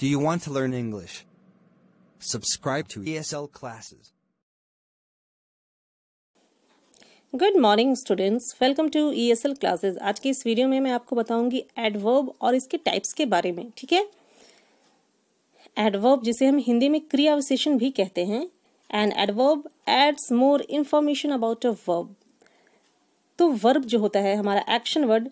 Do you want to learn English? Subscribe to ESL classes. Good morning students welcome to E S L classes आज की इस video में मैं आपको बताऊंगी एडवर्ब और इसके टाइप्स के बारे में ठीक है एडवर्ब जिसे हम हिंदी में क्रिया विशेषण भी कहते हैं and adverb adds more information about a verb तो वर्ब जो होता है हमारा एक्शन वर्ड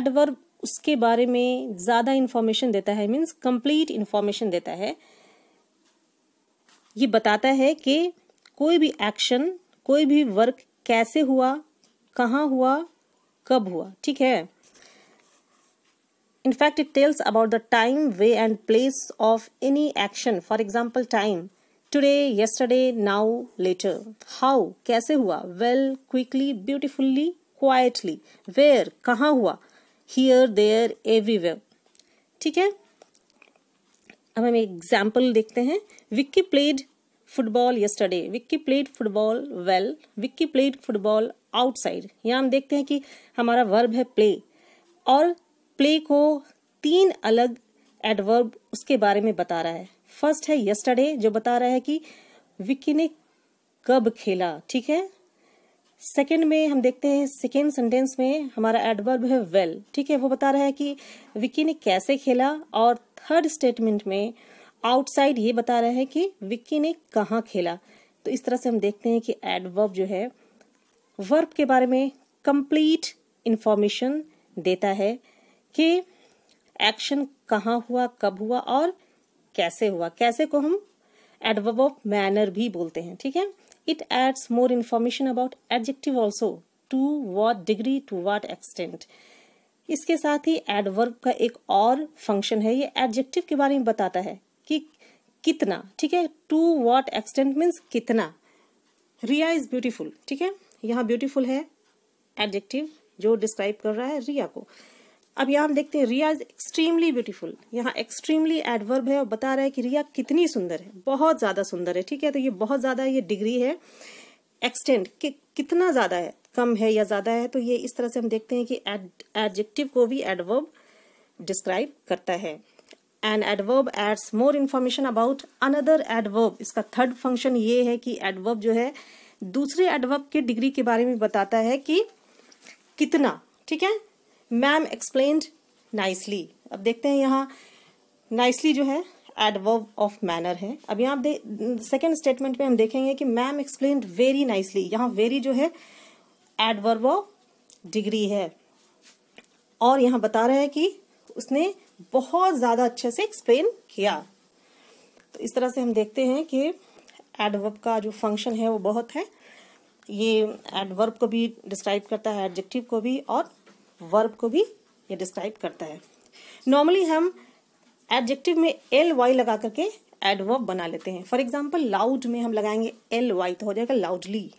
एडवर्ब उसके बारे में ज़्यादा इन्फॉर्मेशन देता है मीन्स कंप्लीट इन्फॉर्मेशन देता है ये बताता है कि कोई भी एक्शन कोई भी वर्क कैसे हुआ कहाँ हुआ कब हुआ ठीक है in fact it tells about the time way and place of any action for example time today yesterday now later how कैसे हुआ well quickly beautifully quietly where कहाँ हुआ हियर देयर एवरीवेयर ठीक है अब हम एग्जाम्पल देखते हैं Vicky played football yesterday Vicky played football well Vicky played football outside यहाँ हम देखते हैं कि हमारा वर्ब है प्ले और प्ले को तीन अलग एडवर्ब उसके बारे में बता रहा है फर्स्ट है यस्टरडे जो बता रहा है कि विक्की ने कब खेला ठीक है सेकेंड में हम देखते हैं सेकेंड सेंटेंस में हमारा एडवर्ब है वेल well, ठीक है वो बता रहा है कि विक्की ने कैसे खेला और थर्ड स्टेटमेंट में आउटसाइड ये बता रहा है कि विक्की ने कहाँ खेला तो इस तरह से हम देखते हैं कि एडवर्ब जो है वर्ब के बारे में कंप्लीट इन्फॉर्मेशन देता है कि एक्शन कहाँ हुआ कब हुआ और कैसे हुआ कैसे को हम एडवर्ब ऑफ मैनर भी बोलते हैं ठीक है It adds more information about adjective also. To what degree, to what extent. इसके साथ ही एडवर्ब का एक और फंक्शन है ये एडजेक्टिव के बारे में बताता है कि कितना ठीक है टू वॉट एक्सटेंट मीन्स कितना रिया इज ब्यूटीफुल ठीक है यहाँ ब्यूटीफुल है एडजेक्टिव जो डिस्क्राइब कर रहा है रिया को अब यहाँ हम देखते हैं रिया इज एक्सट्रीमली ब्यूटीफुल यहाँ एक्सट्रीमली एडवर्ब है और बता रहा है कि रिया कितनी सुंदर है बहुत ज्यादा सुंदर है ठीक है तो ये बहुत ज्यादा ये डिग्री है एक्सटेंड कि कितना ज्यादा है कम है या ज्यादा है तो ये इस तरह से हम देखते हैं कि एडजेक्टिव को भी एडवर्ब डिस्क्राइब करता है and adverb adds more information about another adverb इसका थर्ड फंक्शन ये है कि एडवर्ब जो है दूसरे एडवर्ब के डिग्री के बारे में बताता है कि कितना ठीक है मैम एक्सप्लेन नाइसली अब देखते हैं यहाँ नाइसली जो है एडवर्व ऑफ मैनर है अब यहाँ आप सेकेंड स्टेटमेंट में हम देखेंगे कि मैम एक्सप्लेन वेरी नाइसली यहाँ वेरी जो है एडवर्व ऑफ डिग्री है और यहाँ बता रहे हैं कि उसने बहुत ज़्यादा अच्छे से एक्सप्लेन किया तो इस तरह से हम देखते हैं कि एडवर्ब का जो फंक्शन है वो बहुत है ये एडवर्ब को भी डिस्क्राइब करता है एडजेक्टिव को भी और वर्ब को भी ये डिस्क्राइब करता है नॉर्मली हम एडजेक्टिव में एल वाई लगा करके एडवर्ब बना लेते हैं फॉर एग्जाम्पल लाउड में हम लगाएंगे एल वाई तो हो जाएगा लाउडली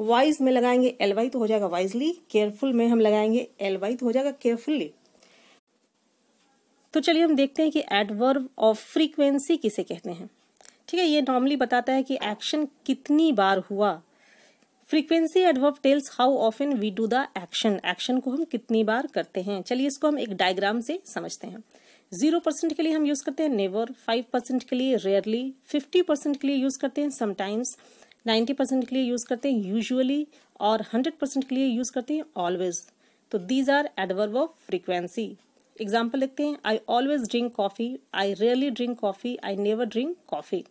वाइज में लगाएंगे एल वाई तो हो जाएगा वाइजली केयरफुल में हम लगाएंगे एल वाई तो हो जाएगा केयरफुल्ली तो चलिए हम देखते हैं कि एडवर्ब ऑफ फ्रीक्वेंसी किसे कहते हैं ठीक है ये नॉर्मली बताता है कि एक्शन कितनी बार हुआ frequency adverb tells how often we do the action action को हम कितनी बार करते हैं चलिए इसको हम एक डायग्राम से समझते हैं जीरो परसेंट के लिए हम यूज करते हैं नेवर फाइव परसेंट के लिए रेयरली फिफ्टी परसेंट के लिए यूज करते हैं समटाइम्स नाइन्टी परसेंट के लिए यूज करते हैं यूजअली और हंड्रेड परसेंट के लिए यूज करते हैं ऑलवेज तो these are adverb of frequency example लिखते हैं I always drink coffee I rarely drink coffee I never drink coffee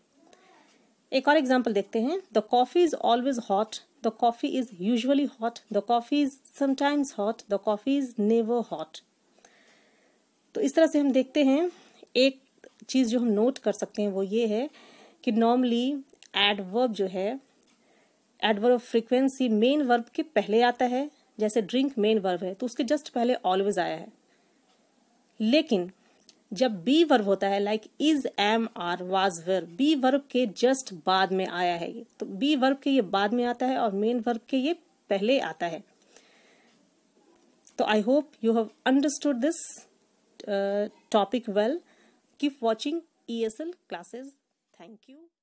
एक और एग्जाम्पल देखते हैं the coffee is always hot the coffee is usually hot the coffee is sometimes hot the coffee is never hot तो इस तरह से हम देखते हैं एक चीज़ जो हम नोट कर सकते हैं वो ये है कि नॉर्मली एडवर्ब जो है एडवर्ब फ्रीक्वेंसी मेन वर्ब के पहले आता है जैसे ड्रिंक मेन वर्ब है तो उसके जस्ट पहले ऑलवेज आया है लेकिन जब बी वर्ब होता है like is am are was verb be verb के जस्ट बाद में आया है ये तो बी वर्ब के ये बाद में आता है और मेन वर्ब के ये पहले आता है तो I hope you have understood this topic well keep watching E S L classes thank you